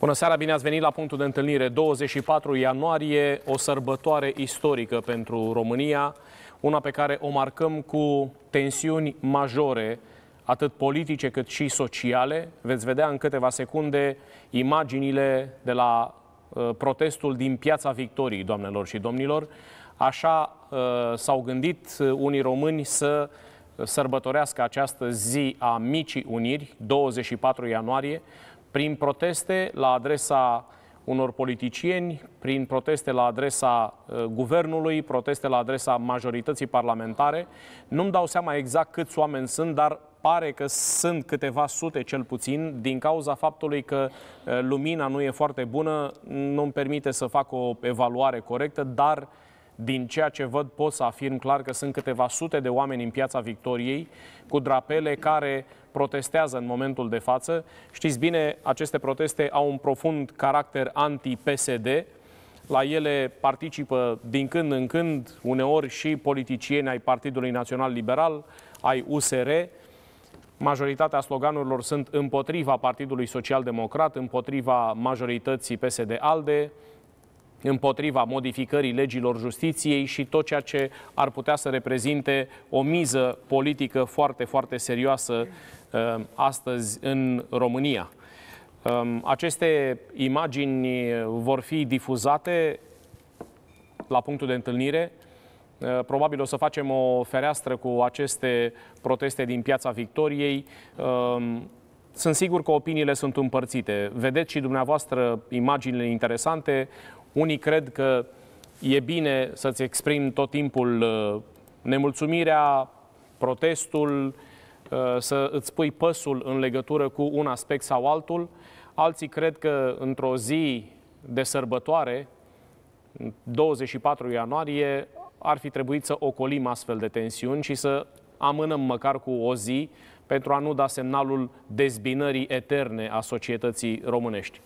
Bună seara, bine ați venit la punctul de întâlnire. 24 ianuarie, o sărbătoare istorică pentru România, una pe care o marcăm cu tensiuni majore, atât politice cât și sociale. Veți vedea în câteva secunde imaginile de la uh, protestul din Piața Victoriei, doamnelor și domnilor. Așa uh, s-au gândit uh, unii români să uh, sărbătorească această zi a Micii Uniri, 24 ianuarie, prin proteste la adresa unor politicieni, prin proteste la adresa uh, guvernului, proteste la adresa majorității parlamentare. Nu-mi dau seama exact câți oameni sunt, dar pare că sunt câteva sute cel puțin din cauza faptului că uh, lumina nu e foarte bună, nu-mi permite să fac o evaluare corectă, dar din ceea ce văd pot să afirm clar că sunt câteva sute de oameni în piața Victoriei cu drapele care protestează în momentul de față. Știți bine, aceste proteste au un profund caracter anti-PSD. La ele participă din când în când, uneori și politicieni ai Partidului Național Liberal, ai USR. Majoritatea sloganurilor sunt împotriva Partidului Social Democrat, împotriva majorității PSD-ALDE, împotriva modificării legilor justiției și tot ceea ce ar putea să reprezinte o miză politică foarte, foarte serioasă uh, astăzi în România. Um, aceste imagini vor fi difuzate la punctul de întâlnire. Uh, probabil o să facem o fereastră cu aceste proteste din Piața Victoriei. Um, sunt sigur că opiniile sunt împărțite. Vedeți și dumneavoastră imaginile interesante. Unii cred că e bine să-ți exprim tot timpul uh, nemulțumirea, protestul, uh, să îți pui păsul în legătură cu un aspect sau altul. Alții cred că într-o zi de sărbătoare, 24 ianuarie, ar fi trebuit să ocolim astfel de tensiuni și să amânăm măcar cu o zi pentru a nu da semnalul dezbinării eterne a societății românești.